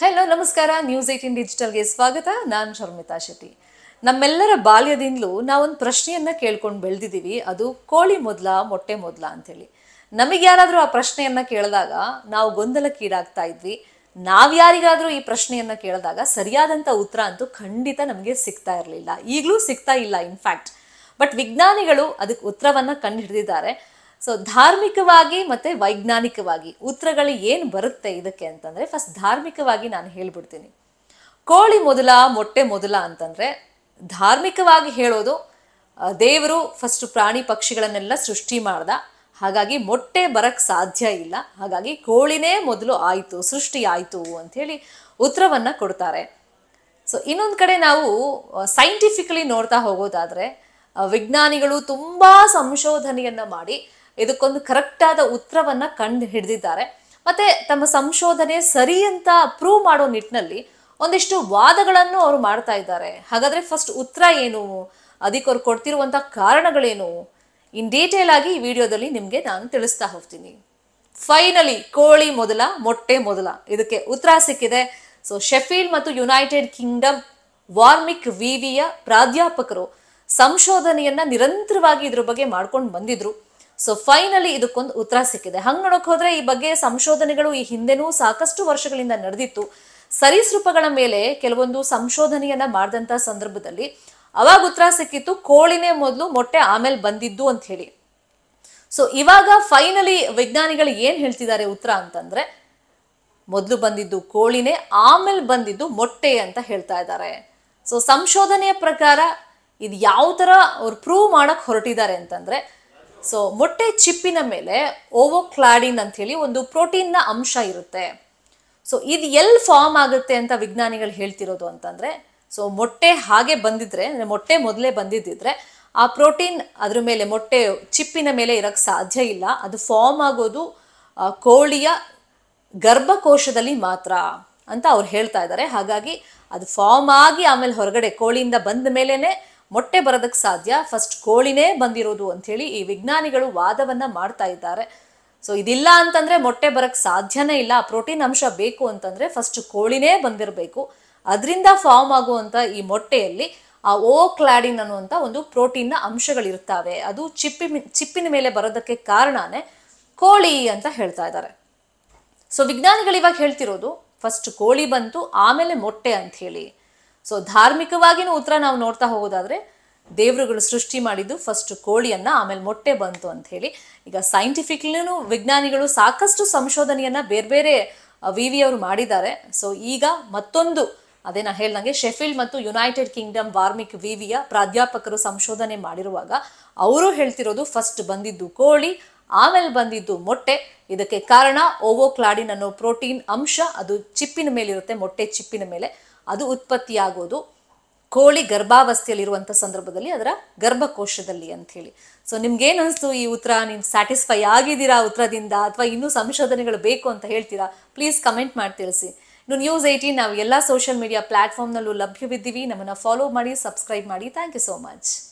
hello ನಮಸ್ಕಾರ news eighteen ಡಿಜಿಟಲ್ಗೆ ಸ್ವಾಗತ ನಾನು ಶರ್ಮಿತಾ ಶೆಟ್ಟಿ ನಮ್ಮೆಲ್ಲರ ಬಾಲ್ಯದಿಂದಲೂ ನಾವೊಂದು ಪ್ರಶ್ನೆಯನ್ನು ಕೇಳ್ಕೊಂಡು ಬೆಳೆದಿದ್ದೀವಿ ಅದು ಕೋಳಿ ಮೊದಲ ಮೊಟ್ಟೆ ಮೊದಲ ಅಂಥೇಳಿ ನಮಗೆ ಯಾರಾದರೂ ಆ ಪ್ರಶ್ನೆಯನ್ನು ಕೇಳಿದಾಗ ನಾವು ಗೊಂದಲಕ್ಕೀಡಾಗ್ತಾ ಇದ್ವಿ ನಾವು ಯಾರಿಗಾದರೂ ಈ ಪ್ರಶ್ನೆಯನ್ನು ಕೇಳಿದಾಗ ಸರಿಯಾದಂಥ ಉತ್ತರ ಅಂತೂ ಖಂಡಿತ ನಮಗೆ ಸಿಗ್ತಾ ಇರಲಿಲ್ಲ ಈಗಲೂ ಸಿಗ್ತಾ ಇಲ್ಲ ಇನ್ಫ್ಯಾಕ್ಟ್ ಬಟ್ ವಿಜ್ಞಾನಿಗಳು ಅದಕ್ಕೆ ಉತ್ತರವನ್ನು ಕಂಡು ಹಿಡಿದಿದ್ದಾರೆ ಸೊ ಧಾರ್ಮಿಕವಾಗಿ ಮತ್ತೆ ವೈಜ್ಞಾನಿಕವಾಗಿ ಉತ್ತರಗಳು ಏನು ಬರುತ್ತೆ ಇದಕ್ಕೆ ಅಂತಂದರೆ ಫಸ್ಟ್ ಧಾರ್ಮಿಕವಾಗಿ ನಾನು ಹೇಳ್ಬಿಡ್ತೀನಿ ಕೋಳಿ ಮೊದಲ ಮೊಟ್ಟೆ ಮೊದಲ ಅಂತಂದರೆ ಧಾರ್ಮಿಕವಾಗಿ ಹೇಳೋದು ದೇವರು ಫಸ್ಟ್ ಪ್ರಾಣಿ ಪಕ್ಷಿಗಳನ್ನೆಲ್ಲ ಸೃಷ್ಟಿ ಮಾಡ್ದ ಹಾಗಾಗಿ ಮೊಟ್ಟೆ ಬರಕ್ಕೆ ಸಾಧ್ಯ ಇಲ್ಲ ಹಾಗಾಗಿ ಕೋಳಿನೇ ಮೊದಲು ಆಯಿತು ಸೃಷ್ಟಿ ಆಯಿತು ಹೇಳಿ ಉತ್ತರವನ್ನು ಕೊಡ್ತಾರೆ ಸೊ ಇನ್ನೊಂದು ಕಡೆ ನಾವು ಸೈಂಟಿಫಿಕಲಿ ನೋಡ್ತಾ ಹೋಗೋದಾದ್ರೆ ವಿಜ್ಞಾನಿಗಳು ತುಂಬ ಸಂಶೋಧನೆಯನ್ನ ಮಾಡಿ ಇದಕ್ಕೊಂದು ಕರೆಕ್ಟ್ ಆದ ಉತ್ತರವನ್ನ ಕಂಡು ಹಿಡಿದಿದ್ದಾರೆ ಮತ್ತೆ ತಮ್ಮ ಸಂಶೋಧನೆ ಸರಿ ಅಂತ ಪ್ರೂವ್ ಮಾಡೋ ನಿಟ್ಟಿನಲ್ಲಿ ಒಂದಿಷ್ಟು ವಾದಗಳನ್ನು ಅವರು ಮಾಡ್ತಾ ಇದ್ದಾರೆ ಹಾಗಾದ್ರೆ ಫಸ್ಟ್ ಉತ್ತರ ಏನು ಅದಕ್ಕೆ ಅವ್ರು ಕೊಡ್ತಿರುವಂತ ಕಾರಣಗಳೇನು ಇನ್ ಡೀಟೇಲ್ ಆಗಿ ಈ ವಿಡಿಯೋದಲ್ಲಿ ನಿಮಗೆ ನಾನು ತಿಳಿಸ್ತಾ ಹೋಗ್ತೀನಿ ಫೈನಲಿ ಕೋಳಿ ಮೊದಲ ಮೊಟ್ಟೆ ಮೊದಲ ಇದಕ್ಕೆ ಉತ್ತರ ಸಿಕ್ಕಿದೆ ಸೊ ಶೆಫೀಲ್ಡ್ ಮತ್ತು ಯುನೈಟೆಡ್ ಕಿಂಗ್ಡಮ್ ವಾರ್ಮಿಕ್ ವಿವಿಯ ಪ್ರಾಧ್ಯಾಪಕರು ಸಂಶೋಧನೆಯನ್ನ ನಿರಂತರವಾಗಿ ಇದ್ರ ಬಗ್ಗೆ ಮಾಡ್ಕೊಂಡು ಬಂದಿದ್ರು ಸೊ ಫೈನಲಿ ಇದಕ್ಕೊಂದು ಉತ್ತರ ಸಿಕ್ಕಿದೆ ಹಂಗ್ ನೋಡಕ್ ಹೋದ್ರೆ ಈ ಬಗ್ಗೆ ಸಂಶೋಧನೆಗಳು ಈ ಹಿಂದೆನೂ ಸಾಕಷ್ಟು ವರ್ಷಗಳಿಂದ ನಡೆದಿತ್ತು ಸರೀಸೃಪಗಳ ಮೇಲೆ ಕೆಲವೊಂದು ಸಂಶೋಧನೆಯನ್ನ ಮಾಡಿದಂತ ಸಂದರ್ಭದಲ್ಲಿ ಅವಾಗ ಉತ್ತರ ಸಿಕ್ಕಿತ್ತು ಕೋಳಿನೇ ಮೊದಲು ಮೊಟ್ಟೆ ಆಮೇಲೆ ಬಂದಿದ್ದು ಅಂತ ಹೇಳಿ ಸೊ ಇವಾಗ ಫೈನಲಿ ವಿಜ್ಞಾನಿಗಳು ಏನ್ ಹೇಳ್ತಿದ್ದಾರೆ ಉತ್ತರ ಅಂತಂದ್ರೆ ಮೊದಲು ಬಂದಿದ್ದು ಕೋಳಿನೇ ಆಮೇಲೆ ಬಂದಿದ್ದು ಮೊಟ್ಟೆ ಅಂತ ಹೇಳ್ತಾ ಇದ್ದಾರೆ ಸೊ ಸಂಶೋಧನೆಯ ಪ್ರಕಾರ ಇದು ಯಾವ ತರ ಅವ್ರು ಪ್ರೂವ್ ಮಾಡಕ್ ಹೊರಟಿದ್ದಾರೆ ಅಂತಂದ್ರೆ ಸೊ ಮೊಟ್ಟೆ ಚಿಪ್ಪಿನ ಮೇಲೆ ಓವೋಕ್ಲಾಡಿನ್ ಅಂತ ಹೇಳಿ ಒಂದು ಪ್ರೋಟೀನ್ನ ಅಂಶ ಇರುತ್ತೆ ಸೊ ಇದು ಎಲ್ಲಿ ಫಾರ್ಮ್ ಆಗುತ್ತೆ ಅಂತ ವಿಜ್ಞಾನಿಗಳು ಹೇಳ್ತಿರೋದು ಅಂತಂದರೆ ಸೊ ಮೊಟ್ಟೆ ಹಾಗೆ ಬಂದಿದ್ರೆ ಅಂದರೆ ಮೊಟ್ಟೆ ಮೊದಲೇ ಬಂದಿದ್ದಿದ್ರೆ ಆ ಪ್ರೋಟೀನ್ ಅದ್ರ ಮೇಲೆ ಮೊಟ್ಟೆ ಚಿಪ್ಪಿನ ಮೇಲೆ ಇರೋಕ್ಕೆ ಸಾಧ್ಯ ಇಲ್ಲ ಅದು ಫಾರ್ಮ್ ಆಗೋದು ಕೋಳಿಯ ಗರ್ಭಕೋಶದಲ್ಲಿ ಮಾತ್ರ ಅಂತ ಅವ್ರು ಹೇಳ್ತಾ ಇದ್ದಾರೆ ಹಾಗಾಗಿ ಅದು ಫಾರ್ಮ್ ಆಗಿ ಆಮೇಲೆ ಹೊರಗಡೆ ಕೋಳಿಯಿಂದ ಬಂದ ಮೇಲೇ ಮೊಟ್ಟೆ ಬರೋದಕ್ಕೆ ಸಾಧ್ಯ ಫಸ್ಟ್ ಕೋಳಿನೇ ಬಂದಿರೋದು ಅಂಥೇಳಿ ಈ ವಿಜ್ಞಾನಿಗಳು ವಾದವನ್ನು ಮಾಡ್ತಾ ಇದ್ದಾರೆ ಸೊ ಇದಿಲ್ಲ ಅಂತಂದ್ರೆ ಮೊಟ್ಟೆ ಬರಕ್ಕೆ ಸಾಧ್ಯನೇ ಇಲ್ಲ ಪ್ರೋಟೀನ್ ಅಂಶ ಬೇಕು ಅಂತಂದ್ರೆ ಫಸ್ಟ್ ಕೋಳಿನೇ ಬಂದಿರಬೇಕು ಅದರಿಂದ ಫಾರ್ಮ್ ಆಗುವಂಥ ಈ ಮೊಟ್ಟೆಯಲ್ಲಿ ಆ ಓ ಕ್ಲಾಡಿನ್ ಅನ್ನುವಂಥ ಒಂದು ಪ್ರೋಟೀನ್ನ ಅಂಶಗಳಿರ್ತಾವೆ ಅದು ಚಿಪ್ಪಿ ಚಿಪ್ಪಿನ ಮೇಲೆ ಬರೋದಕ್ಕೆ ಕಾರಣನೇ ಕೋಳಿ ಅಂತ ಹೇಳ್ತಾ ಇದ್ದಾರೆ ಸೊ ವಿಜ್ಞಾನಿಗಳು ಇವಾಗ ಹೇಳ್ತಿರೋದು ಫಸ್ಟ್ ಕೋಳಿ ಬಂತು ಆಮೇಲೆ ಮೊಟ್ಟೆ ಅಂತ ಹೇಳಿ ಸೊ ಧಾರ್ಮಿಕವಾಗಿನೂ ಉತ್ತರ ನಾವು ನೋಡ್ತಾ ಹೋಗೋದಾದ್ರೆ ದೇವರುಗಳು ಸೃಷ್ಟಿ ಮಾಡಿದ್ದು ಫಸ್ಟ್ ಕೋಳಿಯನ್ನ ಆಮೇಲೆ ಮೊಟ್ಟೆ ಬಂತು ಅಂತ ಹೇಳಿ ಈಗ ಸೈಂಟಿಫಿಕ್ಲಿನೂ ವಿಜ್ಞಾನಿಗಳು ಸಾಕಷ್ಟು ಸಂಶೋಧನೆಯನ್ನ ಬೇರೆ ಬೇರೆ ವಿವಿಯವರು ಮಾಡಿದ್ದಾರೆ ಸೊ ಈಗ ಮತ್ತೊಂದು ಅದೇ ನಾ ಹೇಳ್ದಂಗೆ ಶೆಫೀಲ್ಡ್ ಮತ್ತು ಯುನೈಟೆಡ್ ಕಿಂಗ್ಡಮ್ ವಾರ್ಮಿಕ್ ವಿವಿಯ ಪ್ರಾಧ್ಯಾಪಕರು ಸಂಶೋಧನೆ ಮಾಡಿರುವಾಗ ಅವರು ಹೇಳ್ತಿರೋದು ಫಸ್ಟ್ ಬಂದಿದ್ದು ಕೋಳಿ ಆಮೇಲೆ ಬಂದಿದ್ದು ಮೊಟ್ಟೆ ಇದಕ್ಕೆ ಕಾರಣ ಓವೋಕ್ಲಾಡಿನ್ ಅನ್ನೋ ಪ್ರೋಟೀನ್ ಅಂಶ ಅದು ಚಿಪ್ಪಿನ ಮೇಲಿರುತ್ತೆ ಮೊಟ್ಟೆ ಚಿಪ್ಪಿನ ಮೇಲೆ ಅದು ಉತ್ಪತ್ತಿಯಾಗೋದು ಕೋಳಿ ಗರ್ಭಾವಸ್ಥೆಯಲ್ಲಿರುವಂಥ ಸಂದರ್ಭದಲ್ಲಿ ಅದರ ಗರ್ಭಕೋಶದಲ್ಲಿ ಅಂಥೇಳಿ ಸೊ ನಿಮ್ಗೇನು ಅನಿಸ್ತು ಈ ಉತ್ತರ ನೀವು ಸ್ಯಾಟಿಸ್ಫೈ ಆಗಿದ್ದೀರಾ ಉತ್ತರದಿಂದ ಅಥವಾ ಇನ್ನೂ ಸಂಶೋಧನೆಗಳು ಬೇಕು ಅಂತ ಹೇಳ್ತೀರಾ ಪ್ಲೀಸ್ ಕಮೆಂಟ್ ಮಾಡಿ ತಿಳಿಸಿ ಇನ್ನು ನ್ಯೂಸ್ ಏಯ್ಟೀನ್ ನಾವು ಎಲ್ಲ ಸೋಷಿಯಲ್ ಮೀಡಿಯಾ ಪ್ಲಾಟ್ಫಾರ್ಮ್ನಲ್ಲೂ ಲಭ್ಯವಿದ್ದೀವಿ ನಮ್ಮನ್ನು ಫಾಲೋ ಮಾಡಿ ಸಬ್ಸ್ಕ್ರೈಬ್ ಮಾಡಿ ಥ್ಯಾಂಕ್ ಯು ಸೋ ಮಚ್